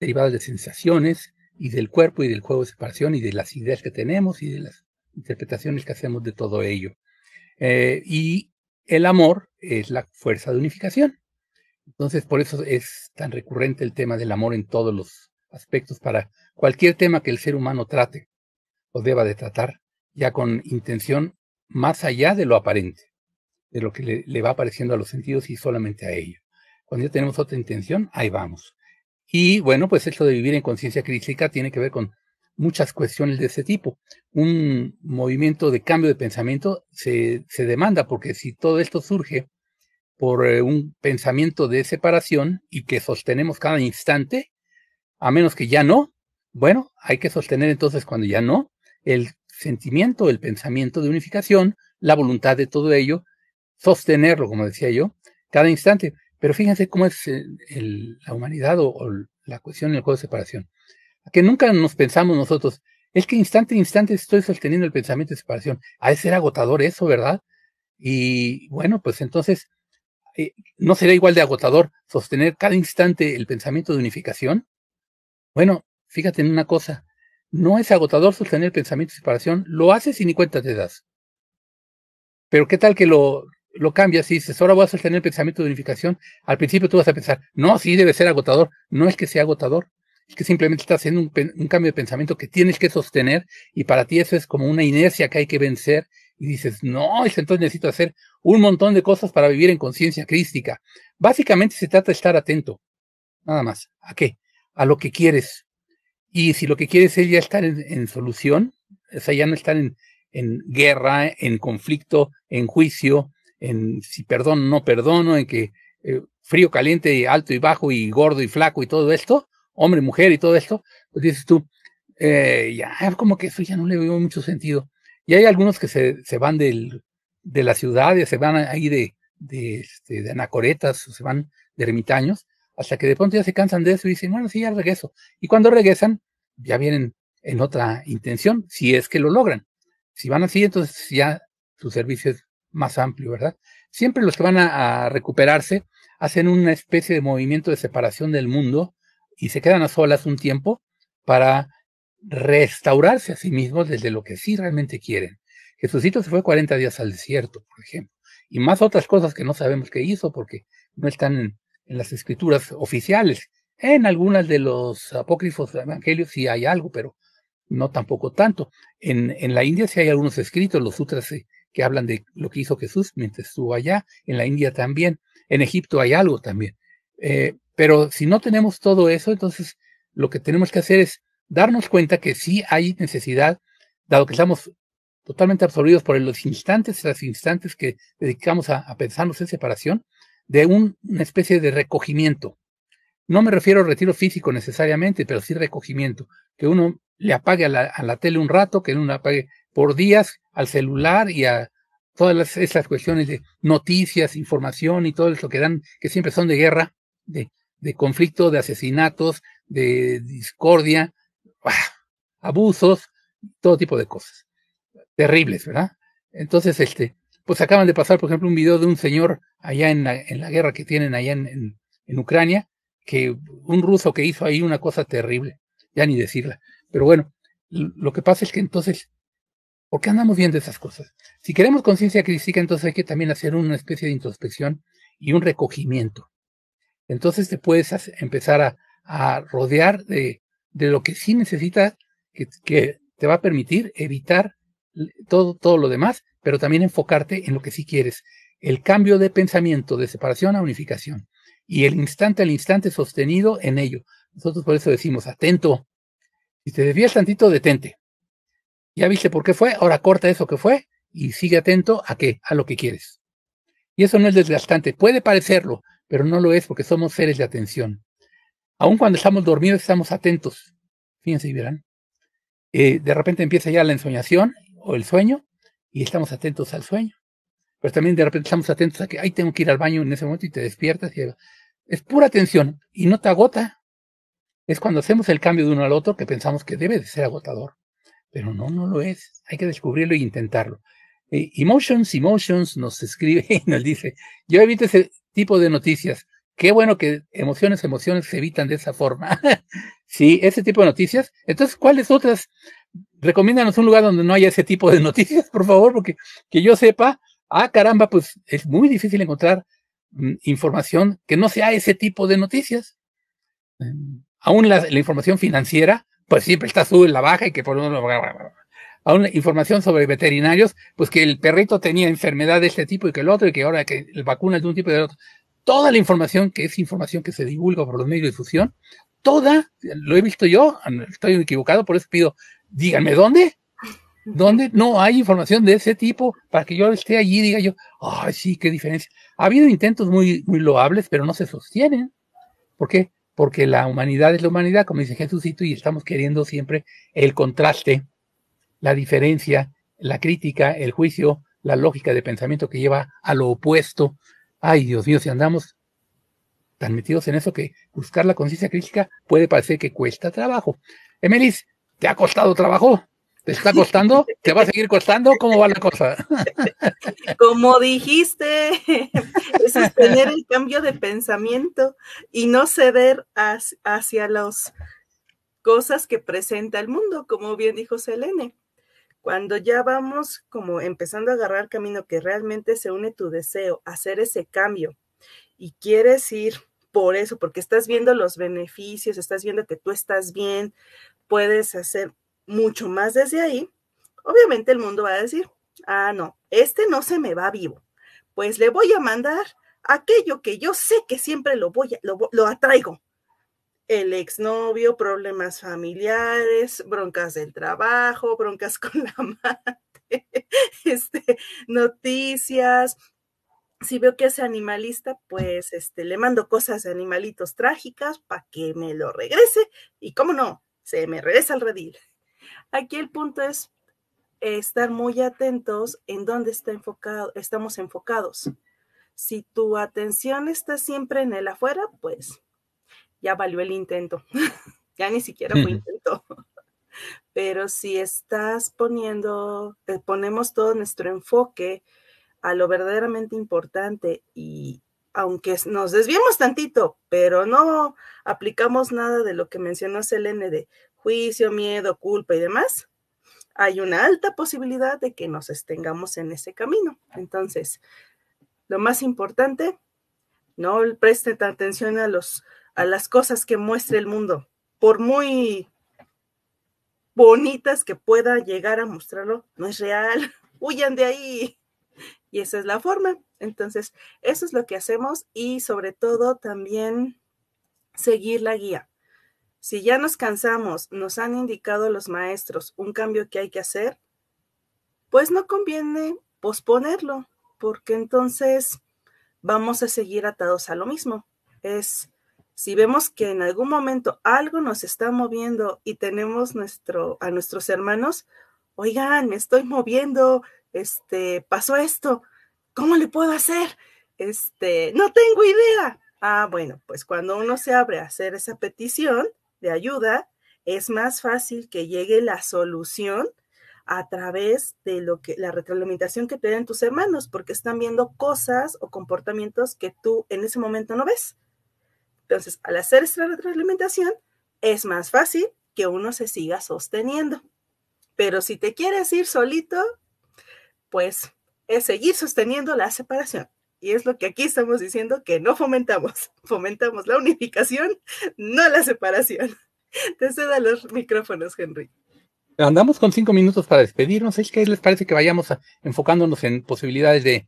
derivadas de sensaciones y del cuerpo y del juego de separación y de las ideas que tenemos y de las interpretaciones que hacemos de todo ello. Eh, y el amor es la fuerza de unificación. Entonces, por eso es tan recurrente el tema del amor en todos los aspectos para cualquier tema que el ser humano trate o deba de tratar, ya con intención más allá de lo aparente de lo que le, va apareciendo a los sentidos y solamente a ellos. Cuando ya tenemos otra intención, ahí vamos. Y bueno, pues esto de vivir en conciencia crítica tiene que ver con muchas cuestiones de ese tipo. Un movimiento de cambio de pensamiento se, demanda porque si todo esto surge por eh, un pensamiento de separación y que sostenemos cada instante, a menos que ya no, bueno, hay que sostener entonces cuando ya no el sentimiento, el pensamiento de unificación, la voluntad de todo ello sostenerlo, como decía yo, cada instante. Pero fíjense cómo es la humanidad o, la cuestión del juego de separación. que nunca nos pensamos nosotros, es que instante a instante estoy sosteniendo el pensamiento de separación. a de ser agotador eso, ¿verdad? Y bueno, pues entonces, eh, ¿no sería igual de agotador sostener cada instante el pensamiento de unificación? Bueno, fíjate en una cosa, no es agotador sostener el pensamiento de separación, lo haces y ni cuenta te das. Pero qué tal que lo lo cambias y dices, ahora voy a sostener el pensamiento de unificación, al principio tú vas a pensar, no, sí debe ser agotador, no es que sea agotador, es que simplemente estás haciendo un, cambio de pensamiento que tienes que sostener y para ti eso es como una inercia que hay que vencer y dices, no, entonces necesito hacer un montón de cosas para vivir en conciencia crística. Básicamente se trata de estar atento, nada más. ¿A qué? A lo que quieres. Y si lo que quieres es ya estar en, solución, o sea, ya no estar en, en guerra, en conflicto, en juicio, en si perdono no perdono, en que eh, frío, caliente, alto y bajo, y gordo y flaco y todo esto, hombre, mujer y todo esto, pues dices tú, eh, ya, ah, como que eso ya no le veo mucho sentido. Y hay algunos que se, van del, de ciudad, ya se van ahí de, este, de, anacoretas, o se van de ermitaños, hasta que de pronto ya se cansan de eso y dicen, bueno, sí, ya regreso. Y cuando regresan, ya vienen en otra intención, si es que lo logran. Si van así, entonces ya su servicio es más amplio, ¿verdad? Siempre los que van a, recuperarse hacen una especie de movimiento de separación del mundo y se quedan a solas un tiempo para restaurarse a sí mismos desde lo que sí realmente quieren. Jesucito se fue 40 días al desierto, por ejemplo, y más otras cosas que no sabemos qué hizo porque no están en, las escrituras oficiales. En algunas de los apócrifos evangelios sí hay algo, pero no tampoco tanto. En, en la India sí hay algunos escritos, los sutras que hablan de lo que hizo Jesús mientras estuvo allá, en la India también, en Egipto hay algo también. Eh, pero si no tenemos todo eso, entonces lo que tenemos que hacer es darnos cuenta que sí hay necesidad, dado que estamos totalmente absorbidos por los instantes, los instantes que dedicamos a, pensarnos en separación, de una especie de recogimiento. No me refiero a retiro físico necesariamente, pero sí recogimiento. Que uno le apague a la, a la tele un rato, que uno apague por días al celular y a todas esas cuestiones de noticias, información y todo eso que dan, que siempre son de guerra, de, conflicto, de asesinatos, de discordia, abusos, todo tipo de cosas. Terribles, ¿verdad? Entonces, este, pues acaban de pasar, por ejemplo, un video de un señor allá en la, en la guerra que tienen allá en Ucrania, que un ruso que hizo ahí una cosa terrible, ya ni decirla. Pero bueno, lo que pasa es que entonces ¿Por qué andamos viendo esas cosas? Si queremos conciencia crítica, entonces hay que también hacer una especie de introspección y un recogimiento. Entonces te puedes empezar a, rodear de, de, lo que sí necesitas, que, te va a permitir evitar todo, todo lo demás, pero también enfocarte en lo que sí quieres. El cambio de pensamiento de separación a unificación y el instante al instante sostenido en ello. Nosotros por eso decimos, atento. Si te desvías tantito, detente. Ya viste por qué fue, ahora corta eso que fue y sigue atento a qué, a lo que quieres. Y eso no es desgastante, puede parecerlo, pero no lo es porque somos seres de atención. Aun cuando estamos dormidos estamos atentos. Fíjense y verán. Eh, de repente empieza ya la ensoñación o el sueño y estamos atentos al sueño. Pero también de repente estamos atentos a que, ay, tengo que ir al baño en ese momento y te despiertas. Y, es pura atención y no te agota. Es cuando hacemos el cambio de uno al otro que pensamos que debe de ser agotador pero no, no lo es. Hay que descubrirlo e intentarlo. Eh, emotions, Emotions nos escribe (laughs) y nos dice, yo evito ese tipo de noticias. Qué bueno que emociones, emociones se evitan de esa forma. (laughs) sí, ese tipo de noticias. Entonces, ¿cuáles otras? Recomiéndanos un lugar donde no haya ese tipo de (laughs) noticias, por favor, porque que yo sepa, ah, caramba, pues es muy difícil encontrar mm, información que no sea ese tipo de noticias. Mm, aún la información financiera pues siempre pues, está en la baja y que por uno a una información sobre veterinarios, pues que el perrito tenía enfermedad de este tipo y que el otro, y que ahora que el vacuna es de un tipo y del otro. Toda la información que es información que se divulga por los medios de difusión, toda, lo he visto yo, estoy equivocado, por eso pido, díganme dónde, dónde no hay información de ese tipo para que yo esté allí y diga yo, ay, sí, qué diferencia. Ha habido intentos muy, muy loables, pero no se sostienen. ¿Por qué? porque la humanidad es la humanidad, como dice Jesucito, y estamos queriendo siempre el contraste, la diferencia, la crítica, el juicio, la lógica de pensamiento que lleva a lo opuesto. Ay, Dios mío, si andamos tan metidos en eso que buscar la conciencia crítica puede parecer que cuesta trabajo. Emelis, ¿te ha costado trabajo? ¿Te está costando? ¿Te va a seguir costando? ¿Cómo va la cosa? (laughs) Como dijiste, (laughs) es tener el cambio de pensamiento y no ceder hacia las cosas que presenta el mundo, como bien dijo Selene. Cuando ya vamos como empezando a agarrar camino que realmente se une tu deseo, hacer ese cambio y quieres ir por eso, porque estás viendo los beneficios, estás viendo que tú estás bien, puedes hacer mucho más desde ahí, obviamente el mundo va a decir, ah, no, este no se me va vivo, pues le voy a mandar aquello que yo sé que siempre lo voy a, lo, atraigo. El exnovio, problemas familiares, broncas del trabajo, broncas (laughs) con la mate, este, noticias, si veo que es animalista, pues este, le mando cosas de animalitos trágicas para que me lo regrese. Y cómo no, se me regresa al redil. Aquí el punto es estar muy atentos en dónde está enfocado, estamos enfocados. Si tu atención está siempre en el afuera, pues ya valió el intento. (laughs) ya ni siquiera fue intento. (laughs) Pero si estás poniendo, eh, ponemos todo nuestro enfoque a lo verdaderamente importante y aunque nos desviemos tantito, pero no aplicamos nada de lo que mencionó Selene de juicio, miedo, culpa y demás, hay una alta posibilidad de que nos estengamos en ese camino. Entonces, lo más importante, no presten atención a, los, a las cosas que muestra el mundo, por muy bonitas que pueda llegar a mostrarlo, no es real, (laughs) huyan de ahí. Y esa es la forma. Entonces, eso es lo que hacemos y sobre todo también seguir la guía. Si ya nos cansamos, nos han indicado los maestros un cambio que hay que hacer, pues no conviene posponerlo, porque entonces vamos a seguir atados a lo mismo. Es si vemos que en algún momento algo nos está moviendo y tenemos nuestro, a nuestros hermanos, oigan, me estoy moviendo, este, pasó esto, ¿cómo le puedo hacer? Este, no tengo idea. Ah, bueno, pues cuando uno se abre a hacer esa petición, de ayuda, es más fácil que llegue la solución a través de lo que la retroalimentación que te dan tus hermanos, porque están viendo cosas o comportamientos que tú en ese momento no ves. Entonces, al hacer esta retroalimentación, es más fácil que uno se siga sosteniendo. Pero si te quieres ir solito, pues es seguir sosteniendo la separación. Y es lo que aquí estamos diciendo que no fomentamos. (laughs) Fomentamos la unificación, no la separación. Te cedo los micrófonos, Henry. Andamos con cinco minutos para despedirnos. ¿Es que les parece que vayamos enfocándonos en posibilidades de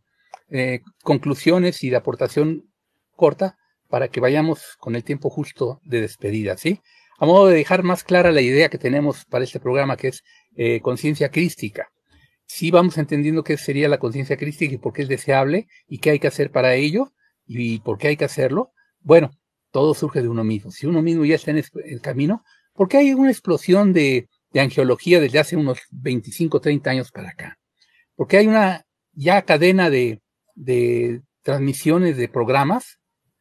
eh, conclusiones y de aportación corta para que vayamos con el tiempo justo de despedida, ¿sí? A modo de dejar más clara la idea que tenemos para este programa, que es eh, conciencia crística si vamos entendiendo qué sería la conciencia crítica y por qué es deseable y qué hay que hacer para ello y por qué hay que hacerlo, bueno, todo surge de uno mismo. Si uno mismo ya está en el camino, porque hay una explosión de, de angeología desde hace unos 25, 30 años para acá. Porque hay una ya cadena de, de transmisiones de programas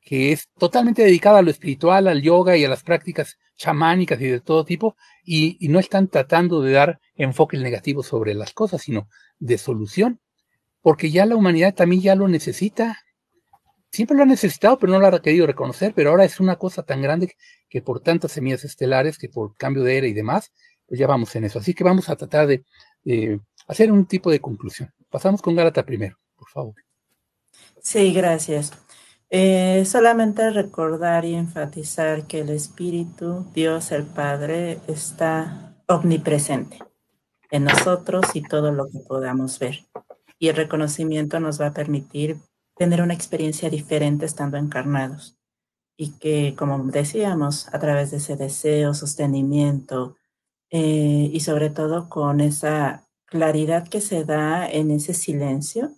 que es totalmente dedicada a lo espiritual, al yoga y a las prácticas chamánicas y de todo tipo, y, no están tratando de dar enfoque negativo sobre las cosas, sino de solución, porque ya la humanidad también ya lo necesita. Siempre lo ha necesitado, pero no lo ha querido reconocer, pero ahora es una cosa tan grande que, por tantas semillas estelares, que por cambio de era y demás, pues ya vamos en eso. Así que vamos a tratar de, de hacer un tipo de conclusión. Pasamos con Gálata primero, por favor. Sí, gracias. Eh, solamente recordar y enfatizar que el Espíritu, Dios el Padre, está omnipresente en nosotros y todo lo que podamos ver. Y el reconocimiento nos va a permitir tener una experiencia diferente estando encarnados. Y que, como decíamos, a través de ese deseo, sostenimiento eh, y sobre todo con esa claridad que se da en ese silencio,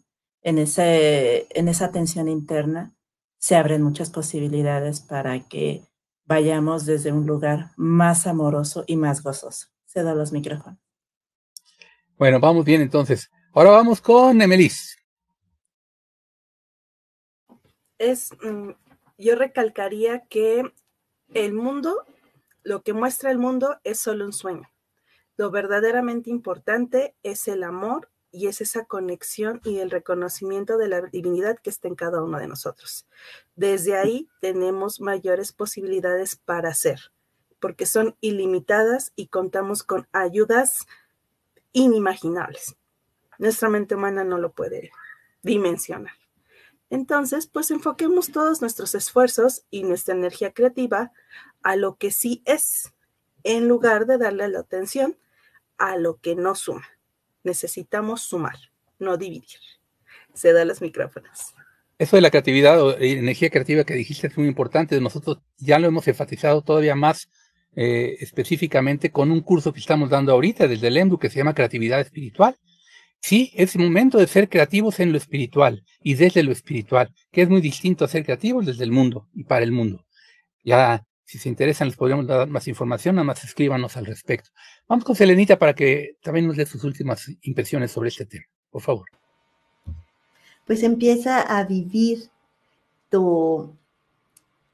en, ese, en esa atención interna, se abren muchas posibilidades para que vayamos desde un lugar más amoroso y más gozoso. Cedo los micrófonos. Bueno, vamos bien entonces. Ahora vamos con Emelis. Es, mm, yo recalcaría que el mundo, lo que muestra el mundo es solo un sueño. Lo verdaderamente importante es el amor y es esa conexión y el reconocimiento de la divinidad que está en cada uno de nosotros. Desde ahí tenemos mayores posibilidades para ser, porque son ilimitadas y contamos con ayudas inimaginables. Nuestra mente humana no lo puede dimensionar. Entonces, pues enfoquemos todos nuestros esfuerzos y nuestra energía creativa a lo que sí es, en lugar de darle la atención a lo que no suma. Necesitamos sumar, no dividir. Se da los micrófonos Eso de la creatividad o energía creativa que dijiste es muy importante. Nosotros ya lo hemos enfatizado todavía más eh, específicamente con un curso que estamos dando ahorita desde el EMBU que se llama Creatividad Espiritual. Sí, es el momento de ser creativos en lo espiritual y desde lo espiritual, que es muy distinto a ser creativos desde el mundo y para el mundo. Ya si se interesan, les podríamos dar más información, nada más escríbanos al respecto. Vamos con Selenita para que también nos dé sus últimas impresiones sobre este tema, por favor. Pues empieza a vivir tu,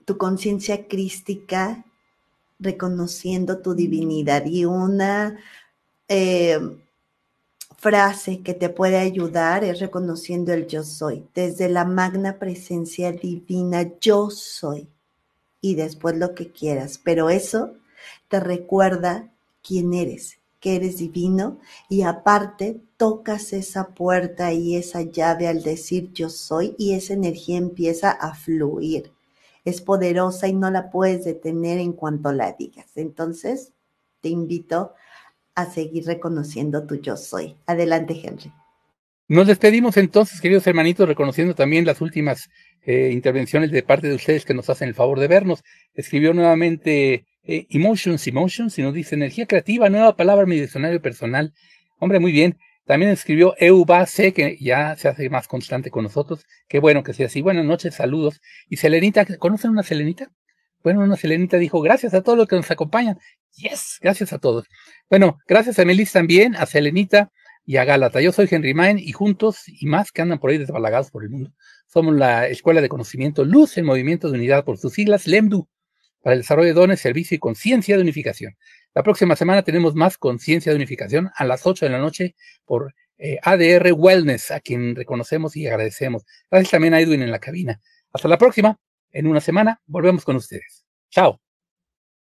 tu conciencia crística, reconociendo tu divinidad. Y una eh, frase que te puede ayudar es reconociendo el yo soy, desde la magna presencia divina, yo soy y después lo que quieras, pero eso te recuerda quién eres, que eres divino y aparte tocas esa puerta y esa llave al decir yo soy y esa energía empieza a fluir. Es poderosa y no la puedes detener en cuanto la digas. Entonces, te invito a seguir reconociendo tu yo soy. Adelante, Henry. Nos despedimos entonces, queridos hermanitos, reconociendo también las últimas eh, intervenciones de parte de ustedes que nos hacen el favor de vernos. Escribió nuevamente eh, Emotions, Emotions, y nos dice energía creativa, nueva palabra en mi diccionario personal. Hombre, muy bien. También escribió Eubase, que ya se hace más constante con nosotros. Qué bueno que sea así. Buenas noches, saludos. Y Selenita, ¿conocen una Selenita? Bueno, una Selenita dijo, gracias a todos los que nos acompañan. Yes, gracias a todos. Bueno, gracias a Melis también, a Selenita, y a Galata. Yo soy Henry Main y juntos y más que andan por ahí desbalagados por el mundo, somos la Escuela de Conocimiento Luz, en Movimiento de Unidad por sus siglas, LEMDU, para el desarrollo de dones, servicio y conciencia de unificación. La próxima semana tenemos más conciencia de unificación a las 8 de la noche por eh, ADR Wellness, a quien reconocemos y agradecemos. Gracias también a Edwin en la cabina. Hasta la próxima. En una semana volvemos con ustedes. Chao.